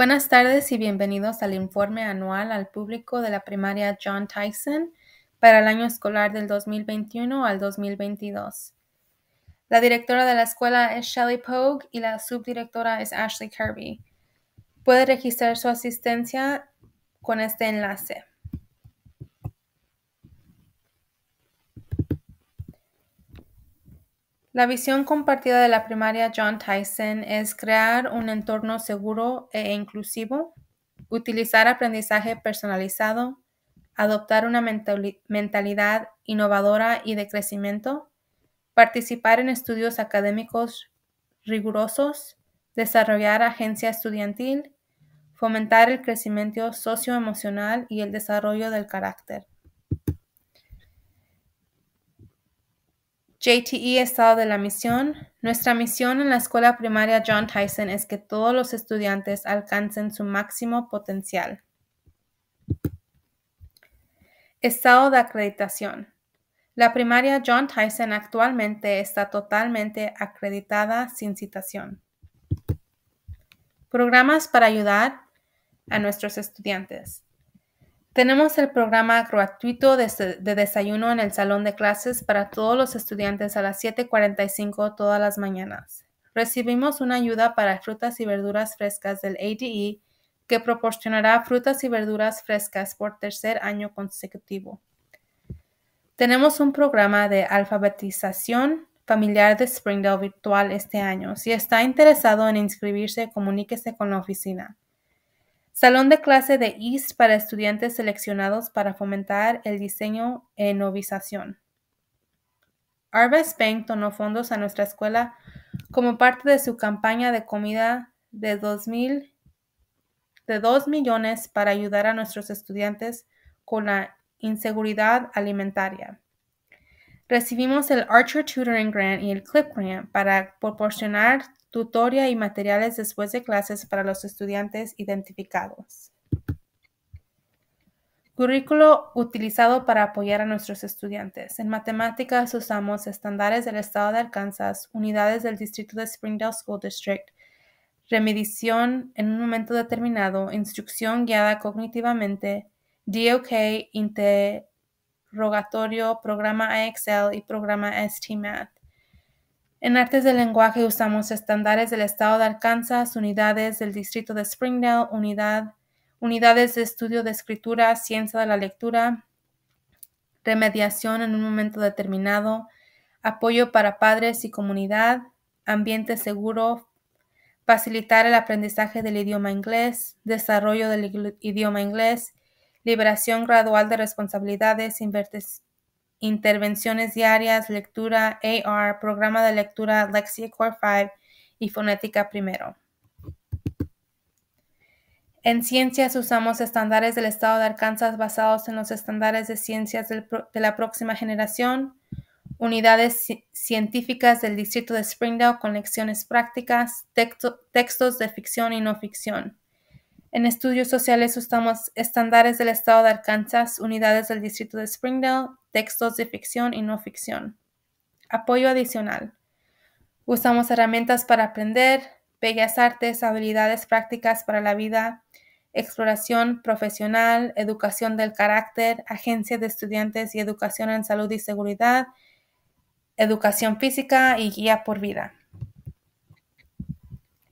Buenas tardes y bienvenidos al informe anual al público de la primaria John Tyson para el año escolar del 2021 al 2022. La directora de la escuela es Shelley Pogue y la subdirectora es Ashley Kirby. Puede registrar su asistencia con este enlace. La visión compartida de la primaria John Tyson es crear un entorno seguro e inclusivo, utilizar aprendizaje personalizado, adoptar una mentalidad innovadora y de crecimiento, participar en estudios académicos rigurosos, desarrollar agencia estudiantil, fomentar el crecimiento socioemocional y el desarrollo del carácter. JTE Estado de la Misión. Nuestra misión en la escuela primaria John Tyson es que todos los estudiantes alcancen su máximo potencial. Estado de acreditación. La primaria John Tyson actualmente está totalmente acreditada sin citación. Programas para ayudar a nuestros estudiantes. Tenemos el programa gratuito de, desayuno en el salón de clases para todos los estudiantes a las 7.45 todas las mañanas. Recibimos una ayuda para frutas y verduras frescas del ADE que proporcionará frutas y verduras frescas por tercer año consecutivo. Tenemos un programa de alfabetización familiar de Springdale virtual este año. Si está interesado en inscribirse, comuníquese con la oficina. Salón de clase de East para estudiantes seleccionados para fomentar el diseño e innovación. Arvest Bank donó fondos a nuestra escuela como parte de su campaña de comida de 2, de 2 millones para ayudar a nuestros estudiantes con la inseguridad alimentaria. Recibimos el Archer Tutoring Grant y el CLIP Grant para proporcionar tutoría y materiales después de clases para los estudiantes identificados. Currículo utilizado para apoyar a nuestros estudiantes. En matemáticas usamos estándares del estado de Arkansas, unidades del distrito de Springdale School District, remedición en un momento determinado, instrucción guiada cognitivamente, DOK, interrogatorio, programa IXL y programa STMath. En artes del lenguaje usamos estándares del estado de Arkansas, unidades del distrito de Springdale, unidad, unidades de estudio de escritura, ciencia de la lectura, remediación en un momento determinado, apoyo para padres y comunidad, ambiente seguro, facilitar el aprendizaje del idioma inglés, desarrollo del idioma inglés, liberación gradual de responsabilidades, intervenciones diarias, lectura AR, programa de lectura Lexia Core 5 y fonética primero. En ciencias usamos estándares del estado de Arkansas basados en los estándares de ciencias de la próxima generación, unidades científicas del distrito de Springdale con lecciones prácticas, textos de ficción y no ficción. En estudios sociales usamos estándares del estado de Arkansas, unidades del distrito de Springdale, textos de ficción y no ficción. Apoyo adicional. Usamos herramientas para aprender, bellas artes, habilidades prácticas para la vida, exploración profesional, educación del carácter, agencia de estudiantes y educación en salud y seguridad, educación física y guía por vida.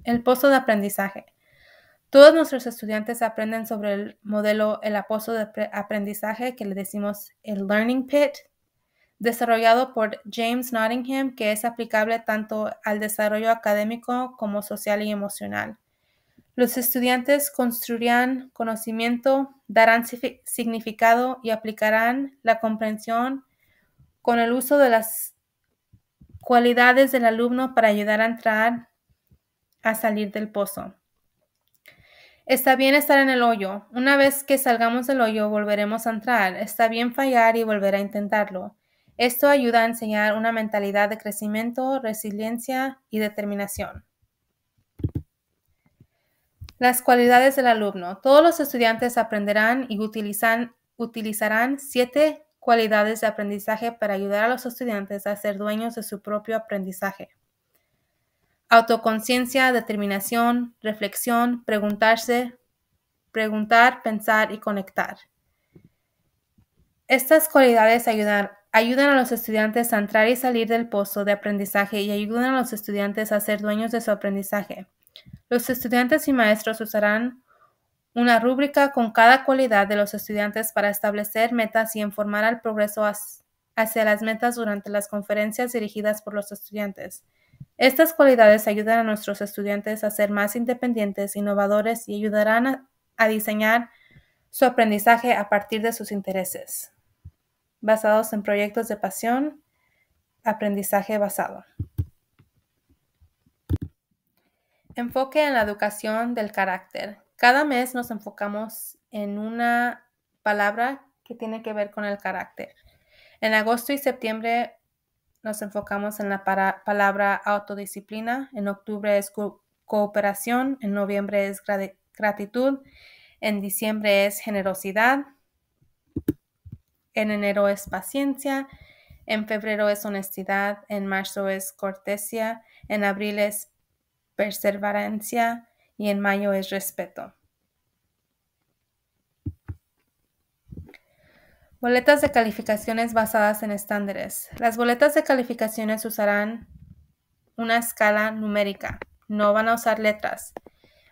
El pozo de aprendizaje. Todos nuestros estudiantes aprenden sobre el modelo, el pozo de aprendizaje que le decimos el Learning Pit, desarrollado por James Nottingham, que es aplicable tanto al desarrollo académico como social y emocional. Los estudiantes construirán conocimiento, darán significado y aplicarán la comprensión con el uso de las cualidades del alumno para ayudar a entrar a salir del pozo. Está bien estar en el hoyo. Una vez que salgamos del hoyo, volveremos a entrar. Está bien fallar y volver a intentarlo. Esto ayuda a enseñar una mentalidad de crecimiento, resiliencia y determinación. Las cualidades del alumno. Todos los estudiantes aprenderán y utilizarán siete cualidades de aprendizaje para ayudar a los estudiantes a ser dueños de su propio aprendizaje. Autoconciencia, determinación, reflexión, preguntarse, preguntar, pensar y conectar. Estas cualidades ayudan, a los estudiantes a entrar y salir del pozo de aprendizaje y ayudan a los estudiantes a ser dueños de su aprendizaje. Los estudiantes y maestros usarán una rúbrica con cada cualidad de los estudiantes para establecer metas y informar al progreso hacia las metas durante las conferencias dirigidas por los estudiantes. Estas cualidades ayudan a nuestros estudiantes a ser más independientes, innovadores y ayudarán a, diseñar su aprendizaje a partir de sus intereses, basados en proyectos de pasión, aprendizaje basado. Enfoque en la educación del carácter. Cada mes nos enfocamos en una palabra que tiene que ver con el carácter. En agosto y septiembre nos enfocamos en la palabra autodisciplina. En octubre es cooperación, en noviembre es gratitud, en diciembre es generosidad, en enero es paciencia, en febrero es honestidad, en marzo es cortesía, en abril es perseverancia y en mayo es respeto. Boletas de calificaciones basadas en estándares. Las boletas de calificaciones usarán una escala numérica. No van a usar letras.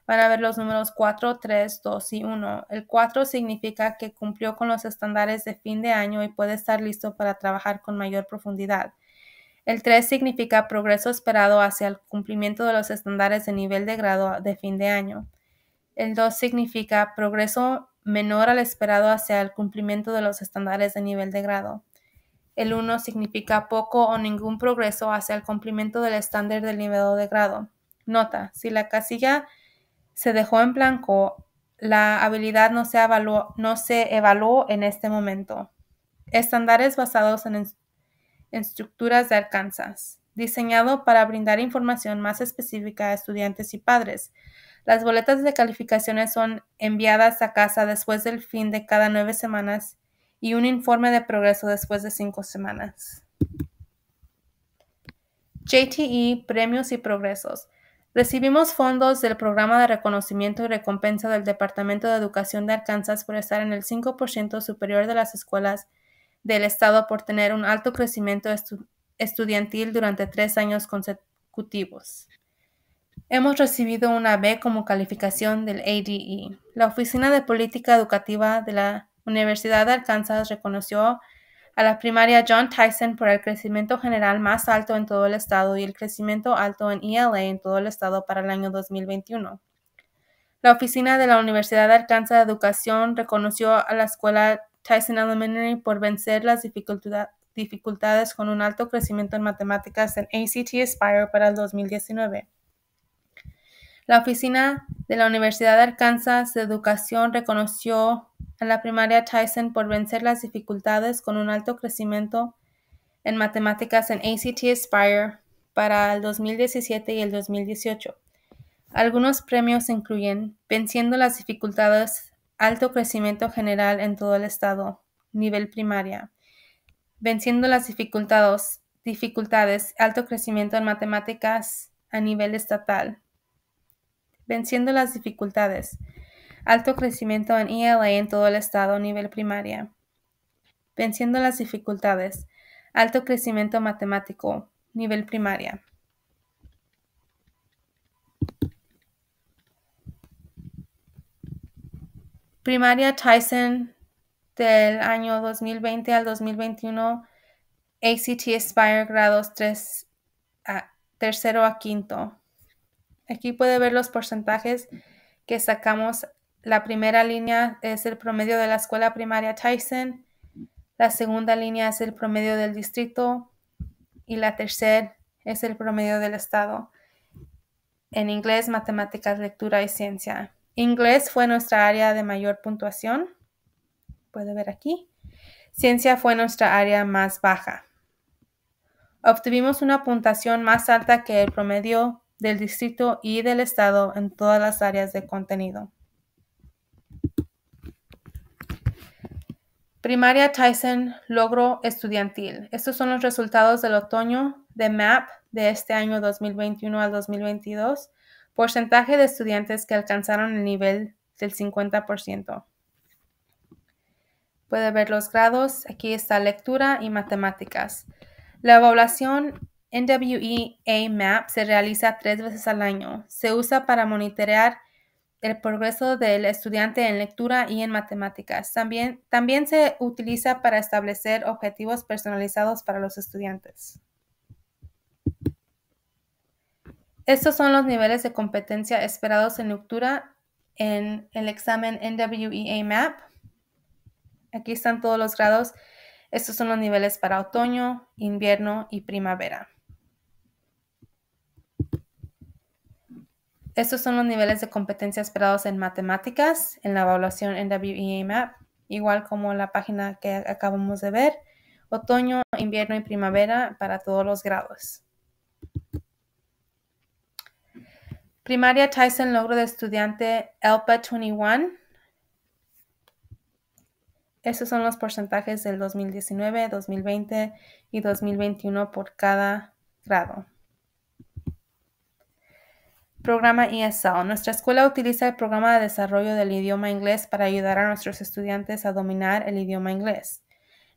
Van a ver los números 4, 3, 2 y 1. El 4 significa que cumplió con los estándares de fin de año y puede estar listo para trabajar con mayor profundidad. El 3 significa progreso esperado hacia el cumplimiento de los estándares de nivel de grado de fin de año. El 2 significa progreso menor al esperado hacia el cumplimiento de los estándares de nivel de grado. El 1 significa poco o ningún progreso hacia el cumplimiento del estándar del nivel de grado. Nota, si la casilla se dejó en blanco, la habilidad no se, evaluó, en este momento. Estándares basados en, en estructuras de alcanzas diseñado para brindar información más específica a estudiantes y padres. Las boletas de calificaciones son enviadas a casa después del fin de cada nueve semanas y un informe de progreso después de cinco semanas. JTE, Premios y Progresos. Recibimos fondos del Programa de Reconocimiento y Recompensa del Departamento de Educación de Arkansas por estar en el 5% superior de las escuelas del Estado por tener un alto crecimiento estudiantes estudiantil durante tres años consecutivos. Hemos recibido una B como calificación del ADE. La Oficina de Política Educativa de la Universidad de Arkansas reconoció a la primaria John Tyson por el crecimiento general más alto en todo el estado y el crecimiento alto en ELA en todo el estado para el año 2021. La oficina de la Universidad de Arkansas de Educación reconoció a la escuela Tyson Elementary por vencer las dificultades dificultades con un alto crecimiento en matemáticas en ACT Aspire para el 2019. La oficina de la Universidad de Arkansas de Educación reconoció a la primaria Tyson por vencer las dificultades con un alto crecimiento en matemáticas en ACT Aspire para el 2017 y el 2018. Algunos premios incluyen venciendo las dificultades, alto crecimiento general en todo el estado, nivel primaria, venciendo las dificultades, dificultades, alto crecimiento en matemáticas a nivel estatal. Venciendo las dificultades, alto crecimiento en ELA en todo el estado a nivel primaria. Venciendo las dificultades, alto crecimiento matemático, nivel primaria. Primaria Tyson del año 2020 al 2021 ACT Aspire grados 3 a, tercero a quinto. Aquí puede ver los porcentajes que sacamos. La primera línea es el promedio de la escuela primaria Tyson. La segunda línea es el promedio del distrito. Y la tercera es el promedio del estado. En inglés, matemáticas, lectura y ciencia. Inglés fue nuestra área de mayor puntuación puede ver aquí, ciencia fue nuestra área más baja. Obtuvimos una puntuación más alta que el promedio del distrito y del estado en todas las áreas de contenido. Primaria Tyson Logro Estudiantil. Estos son los resultados del otoño de MAP de este año 2021 al 2022. Porcentaje de estudiantes que alcanzaron el nivel del 50%. Puede ver los grados. Aquí está lectura y matemáticas. La evaluación NWEA MAP se realiza tres veces al año. Se usa para monitorear el progreso del estudiante en lectura y en matemáticas. También, también se utiliza para establecer objetivos personalizados para los estudiantes. Estos son los niveles de competencia esperados en lectura en el examen NWEA MAP. Aquí están todos los grados. Estos son los niveles para otoño, invierno y primavera. Estos son los niveles de competencia esperados en matemáticas en la evaluación en e Map. igual como la página que acabamos de ver, otoño, invierno y primavera para todos los grados. Primaria Tyson logro de estudiante ELPA 21 esos son los porcentajes del 2019, 2020 y 2021 por cada grado. Programa ESL. Nuestra escuela utiliza el programa de desarrollo del idioma inglés para ayudar a nuestros estudiantes a dominar el idioma inglés.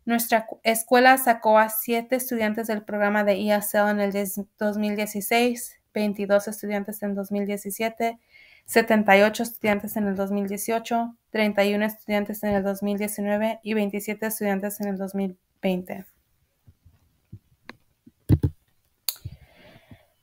Nuestra escuela sacó a 7 estudiantes del programa de ESL en el 2016, 22 estudiantes en 2017 78 estudiantes en el 2018, 31 estudiantes en el 2019 y 27 estudiantes en el 2020.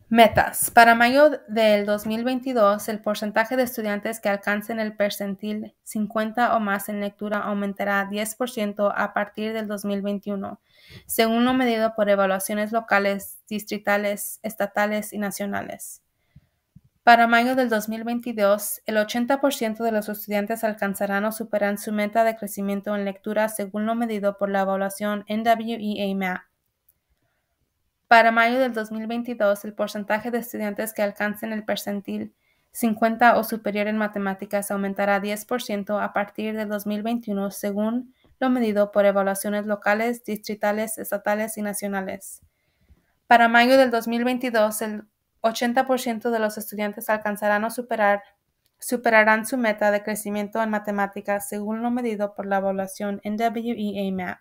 Metas. Para mayo del 2022, el porcentaje de estudiantes que alcancen el percentil 50 o más en lectura aumentará 10% a partir del 2021, según lo medido por evaluaciones locales, distritales, estatales y nacionales. Para mayo del 2022, el 80% de los estudiantes alcanzarán o superarán su meta de crecimiento en lectura según lo medido por la evaluación NWEA MAP. Para mayo del 2022, el porcentaje de estudiantes que alcancen el percentil 50 o superior en matemáticas aumentará 10% a partir del 2021 según lo medido por evaluaciones locales, distritales, estatales y nacionales. Para mayo del 2022, el 80% de los estudiantes alcanzarán o superarán su meta de crecimiento en matemáticas según lo medido por la evaluación nwea Map.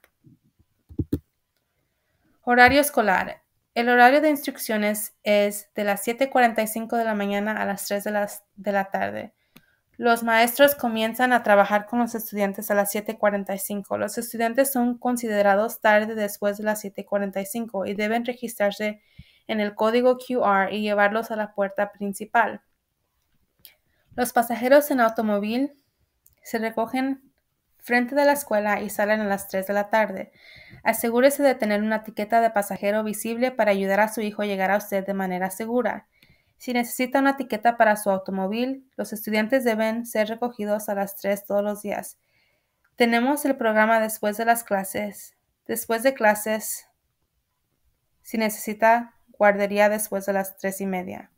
Horario escolar. El horario de instrucciones es de las 7.45 de la mañana a las 3 de la, de la tarde. Los maestros comienzan a trabajar con los estudiantes a las 7.45. Los estudiantes son considerados tarde después de las 7.45 y deben registrarse en el código QR y llevarlos a la puerta principal. Los pasajeros en automóvil se recogen frente de la escuela y salen a las 3 de la tarde. Asegúrese de tener una etiqueta de pasajero visible para ayudar a su hijo a llegar a usted de manera segura. Si necesita una etiqueta para su automóvil, los estudiantes deben ser recogidos a las 3 todos los días. Tenemos el programa después de las clases. Después de clases, si necesita guardería después de las tres y media.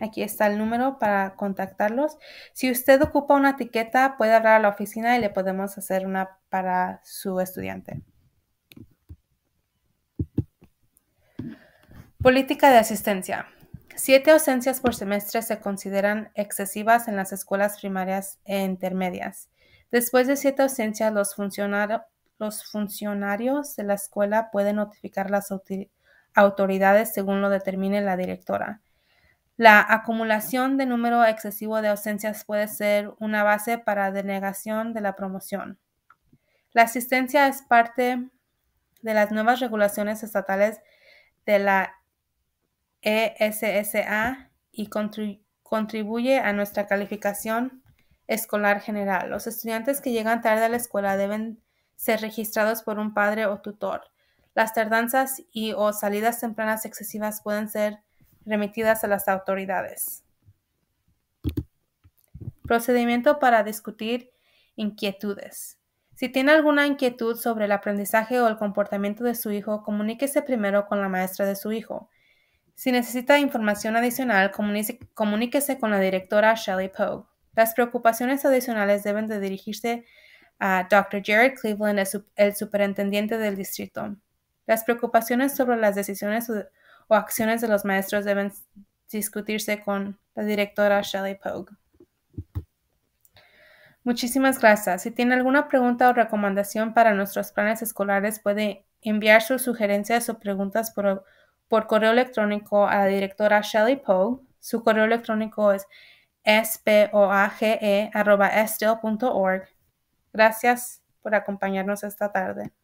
Aquí está el número para contactarlos. Si usted ocupa una etiqueta, puede hablar a la oficina y le podemos hacer una para su estudiante. Política de asistencia. Siete ausencias por semestre se consideran excesivas en las escuelas primarias e intermedias. Después de siete ausencias, los, los funcionarios de la escuela pueden notificar las autoridades según lo determine la directora. La acumulación de número excesivo de ausencias puede ser una base para denegación de la promoción. La asistencia es parte de las nuevas regulaciones estatales de la ESSA y contribuye a nuestra calificación escolar general. Los estudiantes que llegan tarde a la escuela deben ser registrados por un padre o tutor. Las tardanzas y o salidas tempranas excesivas pueden ser remitidas a las autoridades. Procedimiento para discutir inquietudes. Si tiene alguna inquietud sobre el aprendizaje o el comportamiento de su hijo, comuníquese primero con la maestra de su hijo. Si necesita información adicional, comuníquese con la directora Shelley Pogue. Las preocupaciones adicionales deben de dirigirse a Dr. Jared Cleveland, el, superintendente del distrito. Las preocupaciones sobre las decisiones o acciones de los maestros deben discutirse con la directora Shelley Pogue. Muchísimas gracias. Si tiene alguna pregunta o recomendación para nuestros planes escolares, puede enviar sus sugerencias o preguntas por, correo electrónico a la directora Shelley Pogue. Su correo electrónico es spoage.org. Gracias por acompañarnos esta tarde.